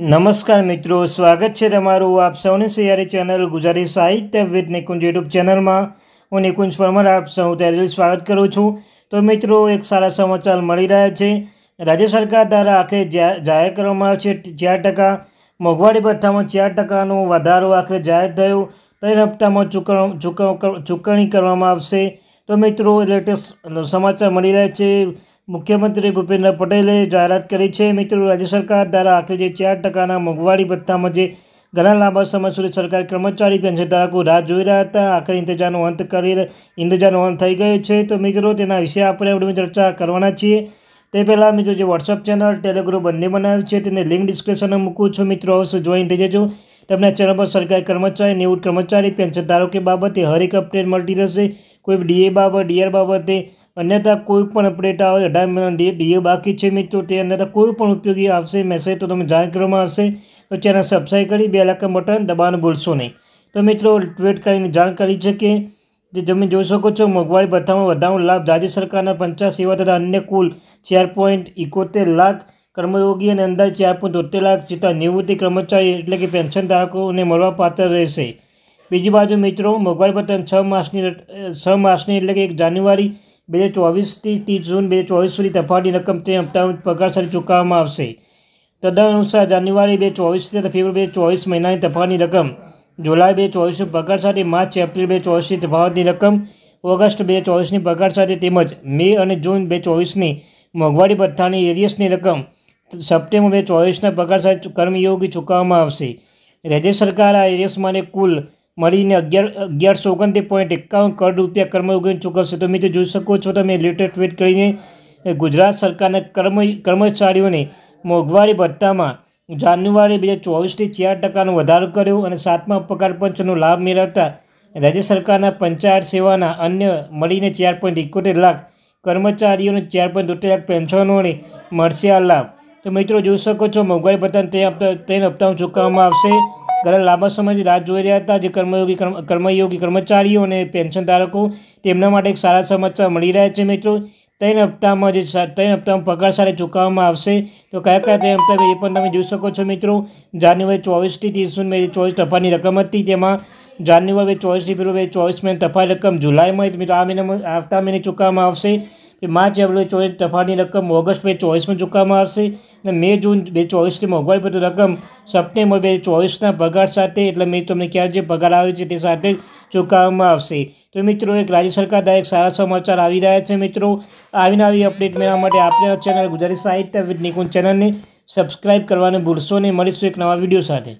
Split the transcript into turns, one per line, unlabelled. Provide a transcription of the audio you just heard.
નમસ્કાર મિત્રો સ્વાગત છે તમારું આપ સૌની સૈયારી ચેનલ ગુજરાતી સાહિત્ય વિદ નિકુંજ યુટ્યુબ ચેનલમાં હું નિકુંજ પરમાર આપ સૌ ત્યારે સ્વાગત કરું છું તો મિત્રો એક સારા સમાચાર મળી રહ્યા છે રાજ્ય સરકાર દ્વારા આખરે જાહેર કરવામાં આવ્યો છે ચાર ટકા મોંઘવારી ભથ્થામાં ચાર ટકાનો વધારો આખરે જાહેર થયો ત્રણ હપ્તામાં ચૂકવણી કરવામાં આવશે તો મિત્રો લેટેસ્ટ સમાચાર મળી રહ્યા છે મુખ્યમંત્રી ભૂપેન્દ્ર પટેલે જાહેરાત કરી છે મિત્રો રાજ્ય સરકાર દ્વારા આખરે જે ચાર ટકાના મોંઘવારી ભથ્થામાં જે ઘણા લાંબા સમય સુધી સરકારી કર્મચારી પેન્શન ધારકો રાહ જોઈ રહ્યા હતા આખરે ઇંતજારનો અંત કરી ઇંતજારનો અંત થઈ ગયો છે તો મિત્રો તેના વિશે આપણે આપણે ચર્ચા કરવાના છીએ તે પહેલાં મિત્રો જે વોટ્સઅપ ચેનલ ટેલિગ્રુપ બંને બનાવ્યું છે તેને લિંક ડિસ્ક્રિપ્શનમાં મૂકું છું મિત્રો અવશ્ય જોઈન થઈ જજો તમને ચેનલ પર સરકારી કર્મચારી નેવું કર્મચારી પેન્શન ધારકો બાબતે હરેક અપડેટ મળતી રહેશે કોઈ ડીએ બાબત ડીઆર બાબતે અન્યથા કોઈ પણ અપડેટ આવે અઢાર મહિના ડીએ બાકી છે મિત્રો તે અન્યથા કોઈ પણ ઉપયોગી આવશે મેસેજ તો તમે જાહેર કરવામાં આવશે તો ચેનલ સબસ્ક્રાઈબ કરી બે લાખ બટન દબાણ ભૂલશો નહીં તો મિત્રો ટ્વીટ કરીને જાણ કરી છે કે જે તમે જોઈ શકો છો મોંઘવારી ભથ્થામાં વધારાનો લાભ રાજ્ય સરકારના પંચાસ સેવા તથા અન્ય કુલ ચાર પોઈન્ટ ઇકોતેર લાખ કર્મયોગી અને અંદાજે ચાર પોઈન્ટ તોતેર લાખ જેટલા નિવૃત્તિ કર્મચારી એટલે કે પેન્શન ધારકોને મળવાપાત્ર રહેશે બીજી બાજુ મિત્રો મોંઘવારી ભથ્થાને છ માસની છ માસની એટલે કે એક જાન્યુઆરી બે હજાર ચોવીસથી ત્રીસ જૂન બે હજાર ચોવીસ સુધી તફાવતી રકમ તે હપ્તામાં પગાર સાથે ચૂકવવામાં આવશે તદ્દન અનુસાર જાન્યુઆરી બે ચોવીસથી ફેબ્રુઆરી બે ચોવીસ મહિનાની તફાવતની રકમ જુલાઈ બે ચોવીસની પગાર સાથે માર્ચ એપ્રિલ બે ચોવીસની તફાવતની રકમ ઓગસ્ટ બે ચોવીસની પગાર સાથે તેમજ મે અને જૂન બે ચોવીસની મોંઘવારી પથ્થાની એરિયસની રકમ સપ્ટેમ્બર બે ચોવીસના પગાર સાથે કર્મયોગી ચૂકવવામાં આવશે રાજ્ય સરકાર આ માટે કુલ મળીને અગિયાર અગિયારસો ઓગણત્રીસ પોઈન્ટ એકાવન કરોડ રૂપિયા કર્મયોગીને ચૂકવશે તો મિત્રો જોઈ શકો છો તમે લેટેસ્ટ ટ્વીટ કરીને ગુજરાત સરકારના કર્મ કર્મચારીઓને મોંઘવારી ભત્તામાં જાન્યુઆરી બે હજાર ચોવીસથી ચાર ટકાનો વધારો કર્યો અને સાતમા પગાર પંચનો લાભ મેળવતા રાજ્ય સરકારના પંચાયત સેવાના અન્ય મળીને ચાર પોઈન્ટ એકોતેર લાખ કર્મચારીઓને ચાર પોઈન્ટ તોતેર લાખ પેન્શનોને મળશે આ લાભ તો મિત્રો જોઈ શકો છો મોંઘવારી ભત્તા ત્રણ હપ્તામાં ચૂકવવામાં આવશે ઘણા લાંબા સમયથી રાહ જોઈ રહ્યા હતા જે કર્મયોગી કર્મયોગી કર્મચારીઓ અને પેન્શન ધારકો તેમના માટે એક સારા સમાચાર મળી રહ્યા છે મિત્રો ત્રણ હપ્તામાં જે ત્રણ હપ્તામાં પગાર સાથે ચૂકવવામાં આવશે તો કયા કયા ત્રણ હપ્તા એ પણ તમે જોઈ શકો છો મિત્રો જાન્યુઆરી ચોવીસથી ત્રીસ જૂન ચોવીસ ટપાની રકમ હતી તેમાં જાન્યુઆરી ચોવીસથી પેલું ચોવીસ મહિને તફાવત રકમ જુલાઈમાં મિત્રો આ મહિનામાં આવતા મહિને ચૂકવવામાં આવશે કે માર્ચ એપ્રિલ ચોવીસ તફાની રકમ ઓગસ્ટ બે ચોવીસમાં ચૂકવામાં આવશે અને મે જૂન બે ચોવીસની મોંઘવારી ભથ્થું રકમ સપ્ટેમ્બર બે ચોવીસના પગાર સાથે એટલે મેં તમને ક્યારે જે પગાર આવે છે તે સાથે ચૂકવવામાં આવશે તો મિત્રો એક રાજ્ય સરકાર દ્વારા એક સારા સમાચાર આવી રહ્યા છે મિત્રો આવીને આવી અપડેટ મેળવવા માટે આપણે ચેનલ ગુજરાતી સાહિત્ય વિથ નિકુંજ ચેનલને સબસ્ક્રાઇબ કરવાને ભૂલશો નહીં મળીશું એક નવા વિડીયો સાથે